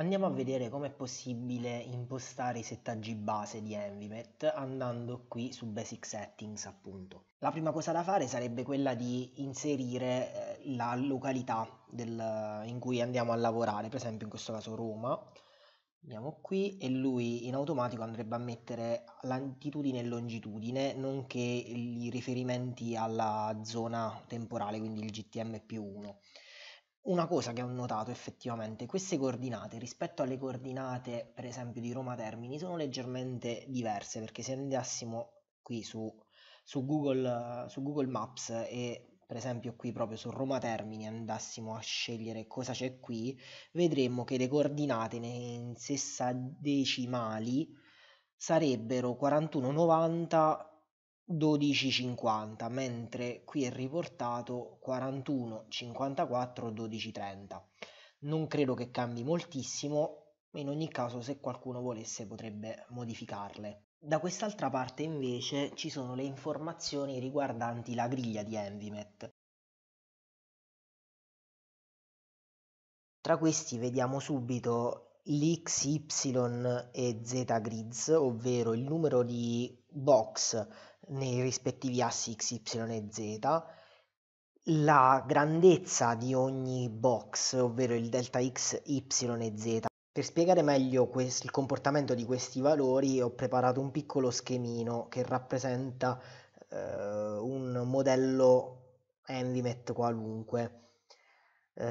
Andiamo a vedere come è possibile impostare i settaggi base di Envimet andando qui su Basic Settings appunto. La prima cosa da fare sarebbe quella di inserire eh, la località del, in cui andiamo a lavorare, per esempio in questo caso Roma, Andiamo qui e lui in automatico andrebbe a mettere latitudine e longitudine, nonché i riferimenti alla zona temporale, quindi il GTM più 1. Una cosa che ho notato effettivamente, queste coordinate rispetto alle coordinate per esempio di Roma Termini sono leggermente diverse perché se andassimo qui su, su, Google, su Google Maps e per esempio qui proprio su Roma Termini andassimo a scegliere cosa c'è qui, vedremmo che le coordinate in decimali sarebbero 41,90 12,50 mentre qui è riportato 41,54 12,30 non credo che cambi moltissimo ma in ogni caso se qualcuno volesse potrebbe modificarle da quest'altra parte invece ci sono le informazioni riguardanti la griglia di Envimet. Tra questi vediamo subito l'X, Y e Z grids, ovvero il numero di box nei rispettivi assi X, Y e Z, la grandezza di ogni box, ovvero il delta X, Y e Z per spiegare meglio quest- il comportamento di questi valori ho preparato un piccolo schemino che rappresenta eh, un modello Envimet qualunque. Eh,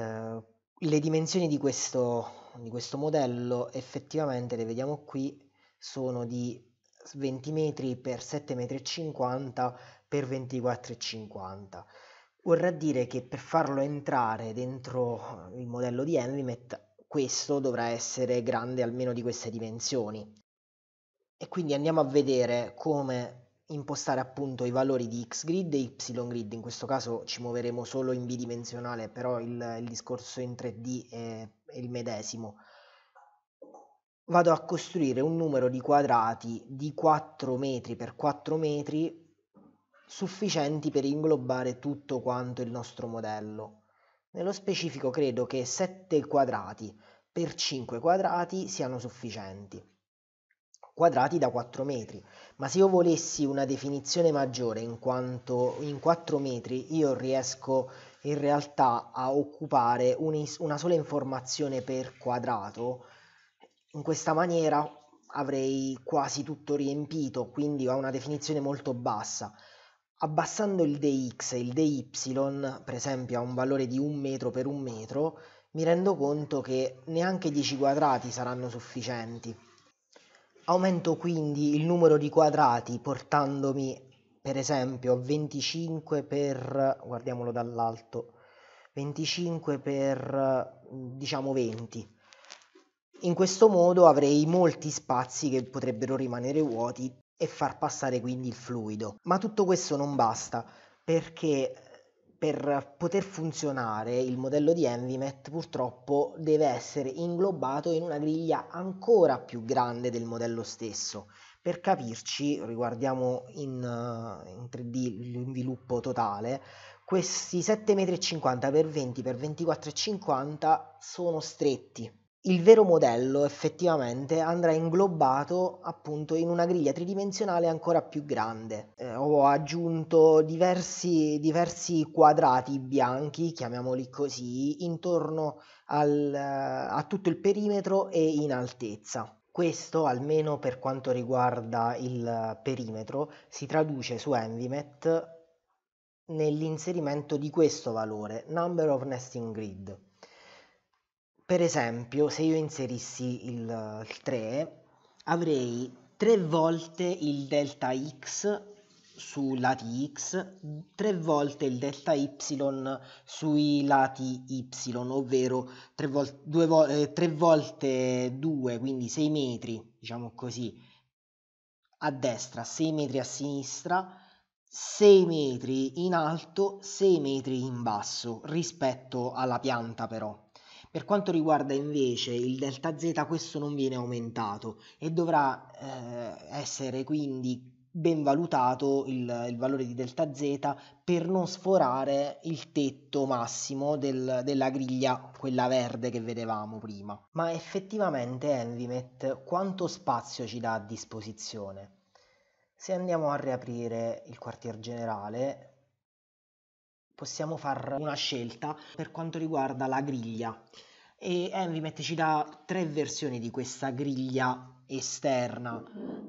le dimensioni di questo, di questo modello effettivamente le vediamo qui sono di 20 metri per 7,50 metri per 24,50 vorrà dire che per farlo entrare dentro il modello di Envimet questo dovrà essere grande almeno di queste dimensioni. E quindi andiamo a vedere come impostare appunto i valori di x grid e y grid, in questo caso ci muoveremo solo in bidimensionale, però il, il discorso in 3D è, è il medesimo. Vado a costruire un numero di quadrati di 4 metri per 4 metri sufficienti per inglobare tutto quanto il nostro modello. Nello specifico credo che 7 quadrati per 5 quadrati siano sufficienti. Quadrati da 4 metri, ma se io volessi una definizione maggiore in quanto in 4 metri io riesco in realtà a occupare una sola informazione per quadrato, in questa maniera avrei quasi tutto riempito, quindi ho una definizione molto bassa. Abbassando il dx e il dy, per esempio a un valore di un metro per un metro, mi rendo conto che neanche 10 quadrati saranno sufficienti. Aumento quindi il numero di quadrati portandomi per esempio a 25 per, guardiamolo dall'alto, 25 per diciamo 20. In questo modo avrei molti spazi che potrebbero rimanere vuoti e far passare quindi il fluido. Ma tutto questo non basta perché per poter funzionare il modello di Envimet purtroppo deve essere inglobato in una griglia ancora più grande del modello stesso. Per capirci, riguardiamo in, in 3D l'inviluppo totale, questi 7,50 m x 20 x 24,50 sono stretti il vero modello effettivamente andrà inglobato appunto in una griglia tridimensionale ancora più grande. Eh, ho aggiunto diversi, diversi, quadrati bianchi, chiamiamoli così, intorno al, eh, a tutto il perimetro e in altezza. Questo, almeno per quanto riguarda il perimetro, si traduce su Envimet nell'inserimento di questo valore, number of nesting grid per esempio, se io inserissi il, il 3, avrei 3 volte il delta x sui lati x, 3 volte il delta y sui lati y, ovvero 3, vol- 2 vo- eh, 3 volte 2, quindi 6 metri, diciamo così, a destra, 6 metri a sinistra, 6 metri in alto, 6 metri in basso, rispetto alla pianta però. Per quanto riguarda invece il delta z, questo non viene aumentato e dovrà eh, essere quindi ben valutato il, il, valore di delta z per non sforare il tetto massimo del, della griglia, quella verde che vedevamo prima. Ma effettivamente Envimet quanto spazio ci dà a disposizione? Se andiamo a riaprire il quartier generale, possiamo fare una scelta per quanto riguarda la griglia e Envy ci dà tre versioni di questa griglia esterna 100%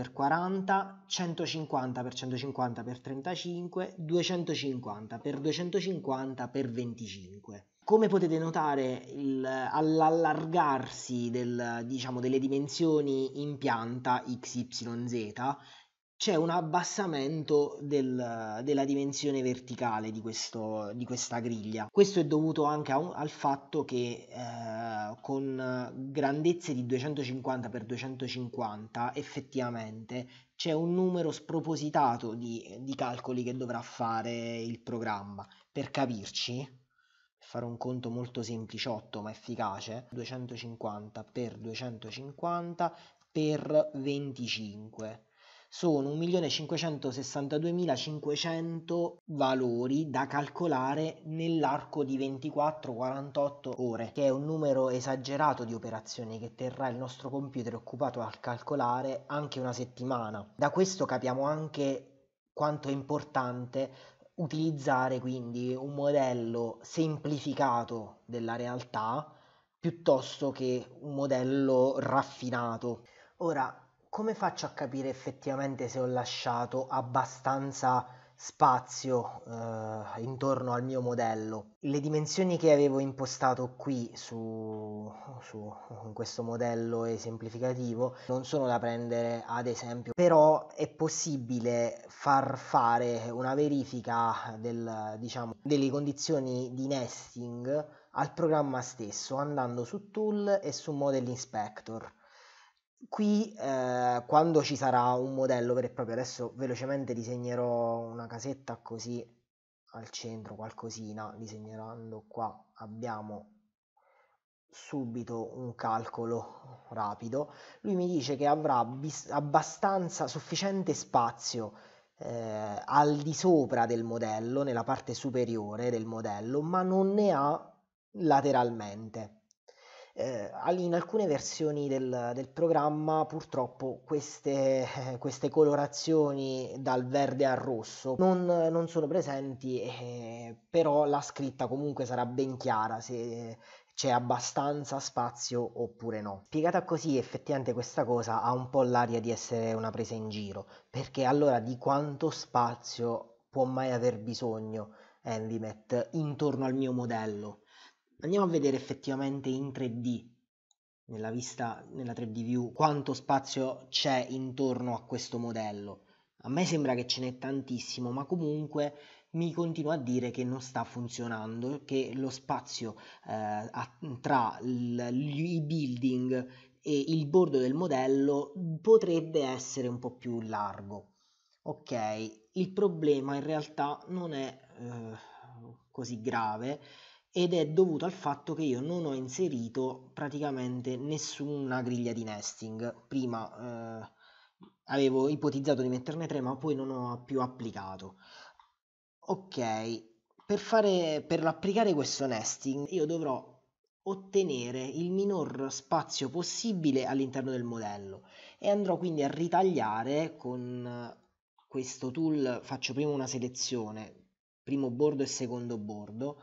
x 40 150 x 150 x 35 250 x 250 x 25 come potete notare il, all'allargarsi del, diciamo, delle dimensioni in pianta XYZ c'è un abbassamento del, della dimensione verticale di, questo, di, questa griglia. Questo è dovuto anche un, al fatto che eh, con grandezze di 250 x 250 effettivamente c'è un numero spropositato di, di calcoli che dovrà fare il programma. Per capirci, fare un conto molto sempliciotto ma efficace 250 x 250 per 25 sono 1.562.500 valori da calcolare nell'arco di 24-48 ore, che è un numero esagerato di operazioni che terrà il nostro computer occupato a calcolare anche una settimana. Da questo capiamo anche quanto è importante utilizzare quindi un modello semplificato della realtà piuttosto che un modello raffinato. Ora, come faccio a capire effettivamente se ho lasciato abbastanza spazio eh, intorno al mio modello? Le dimensioni che avevo impostato qui su, su in questo modello esemplificativo non sono da prendere ad esempio, però è possibile far fare una verifica del, diciamo, delle condizioni di nesting al programma stesso andando su Tool e su Model Inspector qui eh, quando ci sarà un modello vero e proprio, adesso velocemente disegnerò una casetta così al centro, qualcosina, disegnerando qua abbiamo subito un calcolo rapido, lui mi dice che avrà bis- abbastanza sufficiente spazio eh, al di sopra del modello, nella parte superiore del modello, ma non ne ha lateralmente. Eh, in alcune versioni del, del programma purtroppo queste, eh, queste, colorazioni dal verde al rosso non, non sono presenti, eh, però la scritta comunque sarà ben chiara se c'è abbastanza spazio oppure no. Spiegata così effettivamente questa cosa ha un po' l'aria di essere una presa in giro, perché allora di quanto spazio può mai aver bisogno Envimet intorno al mio modello? Andiamo a vedere effettivamente in 3D, nella vista, nella 3D view, quanto spazio c'è intorno a questo modello. A me sembra che ce n'è tantissimo, ma comunque mi continua a dire che non sta funzionando, che lo spazio eh, tra i building e il bordo del modello potrebbe essere un po' più largo. Ok, il problema in realtà non è eh, così grave ed è dovuto al fatto che io non ho inserito praticamente nessuna griglia di nesting. Prima eh, avevo ipotizzato di metterne tre, ma poi non ho più applicato. Ok, per, fare, per applicare questo nesting io dovrò ottenere il minor spazio possibile all'interno del modello e andrò quindi a ritagliare con questo tool faccio prima una selezione primo bordo e secondo bordo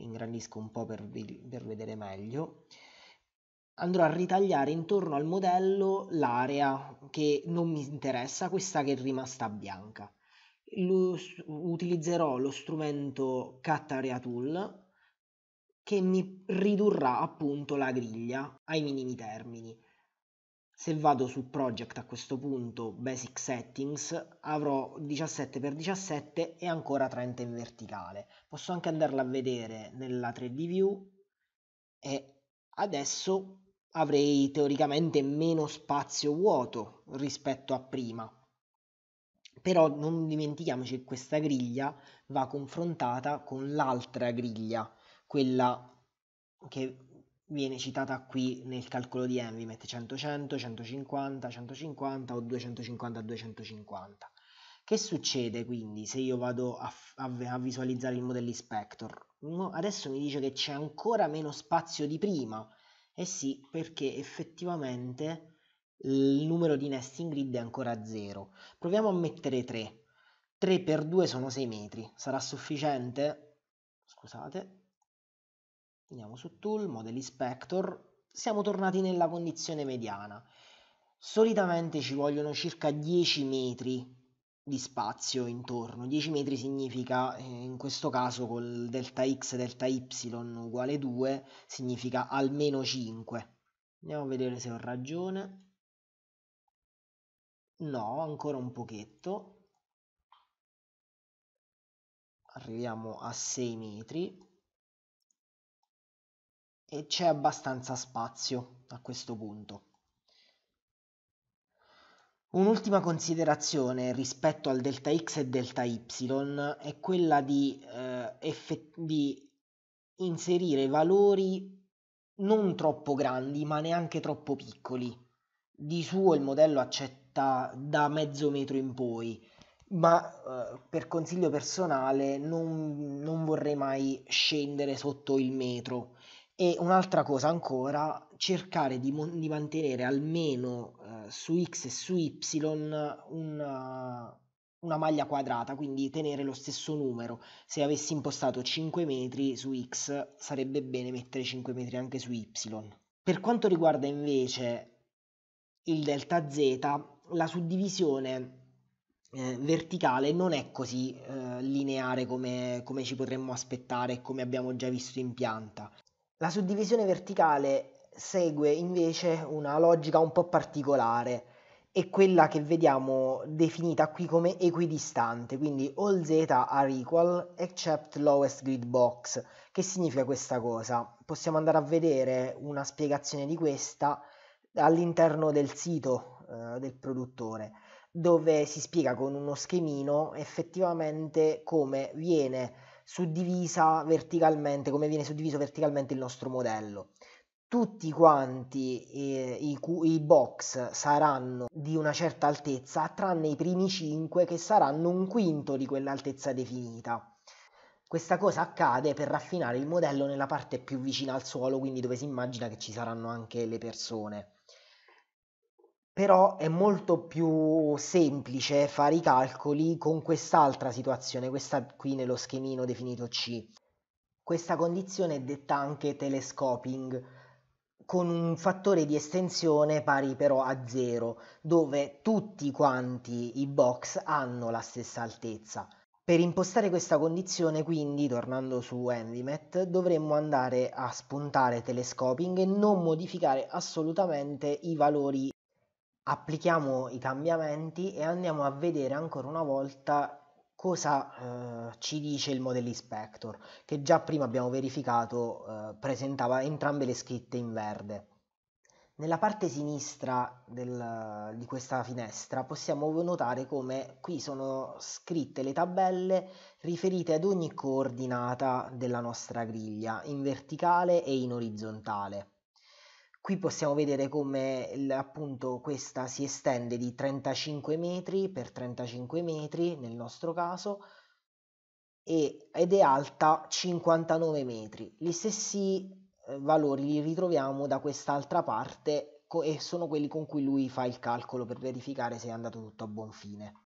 ingrandisco un po' per, per vedere meglio, andrò a ritagliare intorno al modello l'area che non mi interessa, questa che è rimasta bianca. Lo, utilizzerò lo strumento Cut Area Tool che mi ridurrà appunto la griglia ai minimi termini. Se vado su Project a questo punto, Basic Settings, avrò 17x17 e ancora 30 in verticale. Posso anche andarla a vedere nella 3D View e adesso avrei teoricamente meno spazio vuoto rispetto a prima. Però non dimentichiamoci che questa griglia va confrontata con l'altra griglia, quella che viene citata qui nel calcolo di Envimet 100 100 150 150 o 250 250 che succede quindi se io vado a, a, a visualizzare il modello inspector adesso mi dice che c'è ancora meno spazio di prima eh sì perché effettivamente il numero di nesting grid è ancora 0 proviamo a mettere 3 3 per 2 sono 6 metri sarà sufficiente scusate Andiamo su Tool, Model Inspector, siamo tornati nella condizione mediana. Solitamente ci vogliono circa 10 metri di spazio intorno. 10 metri significa, eh, in questo caso con delta x delta y uguale 2, significa almeno 5. Andiamo a vedere se ho ragione. No, ancora un pochetto. Arriviamo a 6 metri e c'è abbastanza spazio a questo punto. Un'ultima considerazione rispetto al delta x e delta y è quella di, eh, effett- di inserire valori non troppo grandi ma neanche troppo piccoli. Di suo il modello accetta da mezzo metro in poi, ma eh, per consiglio personale non, non vorrei mai scendere sotto il metro e un'altra cosa ancora, cercare di, mon- di mantenere almeno eh, su X e su Y una, eh, una, maglia quadrata, quindi tenere lo stesso numero. Se avessi impostato 5 metri su X, sarebbe bene mettere 5 metri anche su Y. Per quanto riguarda invece il delta Z, la suddivisione eh, verticale non è così eh, lineare come, come ci potremmo aspettare e come abbiamo già visto in pianta. La suddivisione verticale segue invece una logica un po' particolare, è quella che vediamo definita qui come equidistante, quindi all z are equal except lowest grid box. Che significa questa cosa? Possiamo andare a vedere una spiegazione di questa all'interno del sito eh, del produttore, dove si spiega con uno schemino effettivamente come viene suddivisa verticalmente, come viene suddiviso verticalmente il nostro modello. Tutti quanti eh, i, i, box saranno di una certa altezza, tranne i primi 5 che saranno un quinto di quell'altezza definita. Questa cosa accade per raffinare il modello nella parte più vicina al suolo, quindi dove si immagina che ci saranno anche le persone però è molto più semplice fare i calcoli con quest'altra situazione, questa qui nello schemino definito C. Questa condizione è detta anche telescoping, con un fattore di estensione pari però a zero, dove tutti quanti i box hanno la stessa altezza. Per impostare questa condizione, quindi, tornando su Envimet, dovremmo andare a spuntare telescoping e non modificare assolutamente i valori applichiamo i cambiamenti e andiamo a vedere ancora una volta cosa eh, ci dice il model inspector che già prima abbiamo verificato eh, presentava entrambe le scritte in verde nella parte sinistra del, di questa finestra possiamo notare come qui sono scritte le tabelle riferite ad ogni coordinata della nostra griglia in verticale e in orizzontale Qui possiamo vedere come appunto questa si estende di 35 metri per 35 metri nel nostro caso e, ed è alta 59 metri. Gli stessi eh, valori li ritroviamo da quest'altra parte e sono quelli con cui lui fa il calcolo per verificare se è andato tutto a buon fine.